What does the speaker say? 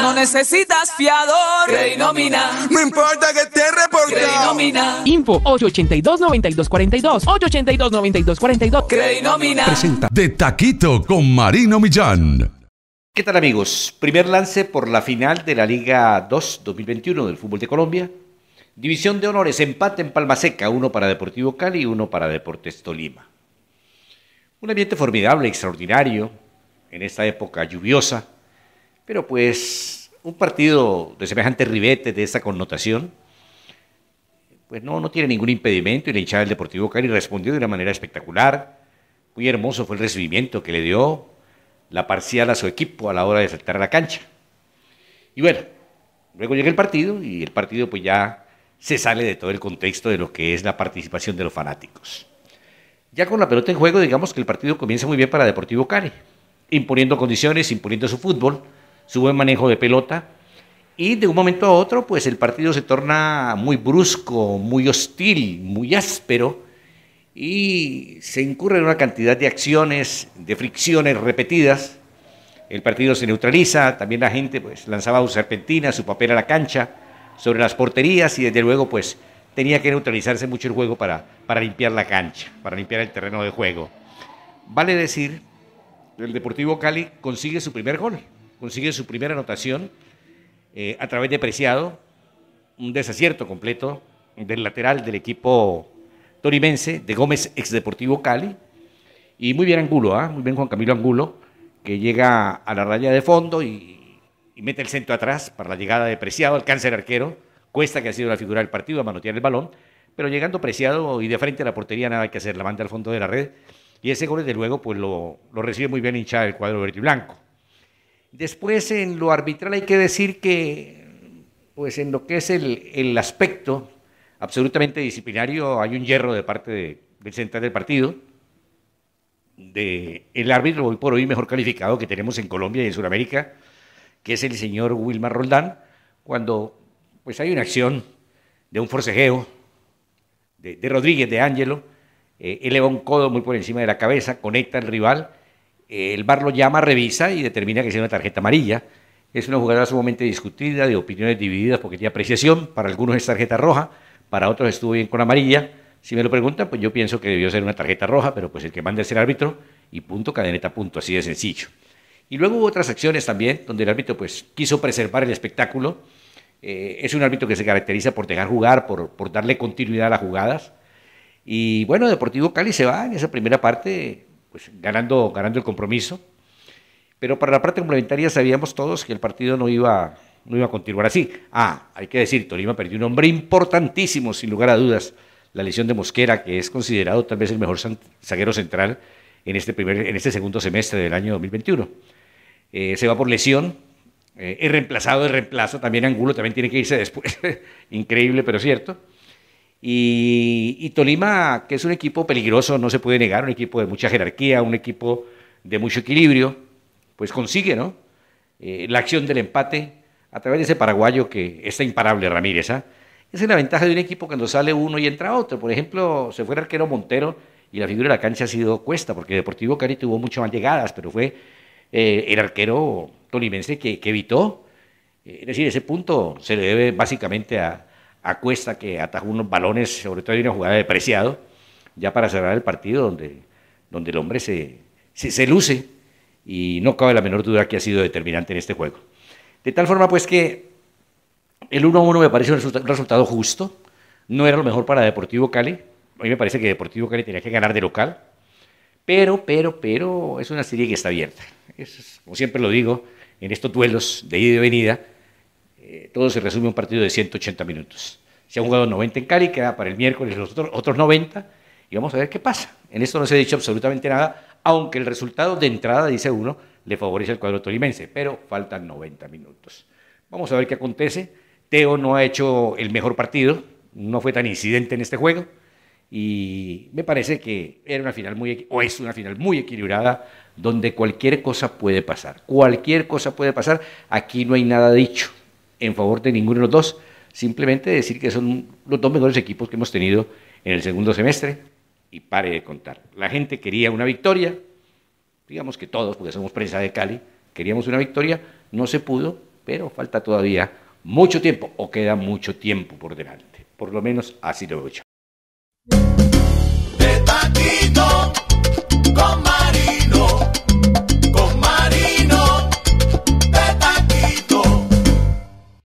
No necesitas fiador. No importa que te reporte. Info 882-9242. 882-9242. Credinomina. Presenta De Taquito con Marino Millán. ¿Qué tal amigos? Primer lance por la final de la Liga 2 2021 del fútbol de Colombia. División de honores, empate en Palma Seca, uno para Deportivo Cali y uno para Deportes Tolima. Un ambiente formidable, extraordinario, en esta época lluviosa, pero pues un partido de semejante ribete, de esta connotación, pues no, no tiene ningún impedimento y la hinchada del Deportivo Cali respondió de una manera espectacular. Muy hermoso fue el recibimiento que le dio la parcial a su equipo a la hora de saltar a la cancha. Y bueno, luego llega el partido y el partido pues ya se sale de todo el contexto de lo que es la participación de los fanáticos. Ya con la pelota en juego, digamos que el partido comienza muy bien para Deportivo Cali, imponiendo condiciones, imponiendo su fútbol, su buen manejo de pelota. Y de un momento a otro, pues el partido se torna muy brusco, muy hostil, muy áspero, y se incurre en una cantidad de acciones, de fricciones repetidas. El partido se neutraliza, también la gente pues, lanzaba un serpentina, su papel a la cancha, sobre las porterías, y desde luego, pues tenía que neutralizarse mucho el juego para, para limpiar la cancha, para limpiar el terreno de juego. Vale decir, el Deportivo Cali consigue su primer gol consigue su primera anotación eh, a través de Preciado, un desacierto completo del lateral del equipo torimense, de Gómez, ex Deportivo Cali. Y muy bien Angulo, ¿ah? muy bien Juan Camilo Angulo, que llega a la raya de fondo y, mete el centro atrás para la llegada de Preciado, alcanza el arquero, Cuesta que ha sido la figura del partido, a manotear el balón, pero llegando Preciado y de frente a la portería nada que hacer, la manda al fondo de la red. Y ese gol, desde luego, pues lo, lo recibe muy bien hinchada el cuadro verde y blanco. Después, en lo arbitral hay que decir que, pues en lo que es el, aspecto absolutamente disciplinario, hay un hierro de parte del central del partido, de árbitro hoy por hoy mejor calificado que tenemos en Colombia y en Sudamérica, que es el señor Wilmar Roldán, cuando pues hay una acción de un forcejeo de, Rodríguez, de Ángelo, eh, eleva un codo muy por encima de la cabeza, conecta al rival el bar lo llama, revisa y determina que es una tarjeta amarilla. Es una jugada sumamente discutida, de opiniones divididas, porque tiene apreciación. Para algunos es tarjeta roja, para otros estuvo bien con amarilla. Si me lo preguntan, pues yo pienso que debió ser una tarjeta roja, pero pues el que manda es el árbitro y punto, cadeneta, punto, así de sencillo. Y luego hubo otras acciones también donde el árbitro pues quiso preservar el espectáculo. Eh, es un árbitro que se caracteriza por dejar jugar, por, por darle continuidad a las jugadas. Y bueno, Deportivo Cali se va en esa primera parte pues, ganando, ganando el compromiso. Pero para la parte complementaria sabíamos todos que el partido no iba, a continuar así. Ah, hay que decir, Tolima perdió un hombre importantísimo, sin lugar a dudas, la lesión de Mosquera, que es considerado tal vez el mejor zaguero central este en este, segundo semestre del año 2021. Eh, se va por lesión, eh, es reemplazado de reemplazo, también Angulo también tiene que irse después, increíble pero cierto. Y, Tolima, que es un equipo peligroso, no se puede negar, un equipo de mucha jerarquía, un equipo de mucho equilibrio, pues consigue, ¿no? Eh, la acción del empate a través de ese paraguayo que está imparable, Ramírez. ¿ah? es la ventaja de un equipo cuando sale uno y entra otro. Por ejemplo, se fue el arquero Montero y la figura de la cancha ha sido Cuesta, porque Deportivo Cali tuvo muchas más llegadas, pero fue eh, el arquero tolimense que evitó. Eh, es decir, ese punto se le debe básicamente a, Acuesta, que atajó unos balones, sobre todo de una jugada de Preciado, ya para cerrar el partido, donde, donde el hombre se, se, luce y no cabe la menor duda que ha sido determinante en este juego. De tal forma, pues, que el 1-1 me parece un, resultado justo, no era lo mejor para Deportivo Cali, a mí me parece que Deportivo Cali tenía que ganar de local, pero, pero, pero es una serie que está abierta. Es, como siempre lo digo, en estos duelos de ida y de venida, eh, todo se resume a un partido de 180 minutos. Se han jugado 90 en Cali, queda para el miércoles los otros, otros 90 y vamos a ver qué pasa. En esto no se ha dicho absolutamente nada, aunque el resultado de entrada, dice uno, le favorece al cuadro tolimense, pero faltan 90 minutos. Vamos a ver qué acontece. Teo no ha hecho el mejor partido, no fue tan incidente en este juego y me parece que era una final muy o es una final muy equilibrada donde cualquier cosa puede pasar. Cualquier cosa puede pasar, aquí no hay nada dicho en favor de ninguno de los dos. Simplemente decir que son los dos mejores equipos que hemos tenido en el segundo semestre y pare de contar. La gente quería una victoria, digamos que todos, porque somos prensa de Cali, queríamos una victoria, no se pudo, pero falta todavía mucho tiempo o queda mucho tiempo por delante. Por lo menos así lo he yo.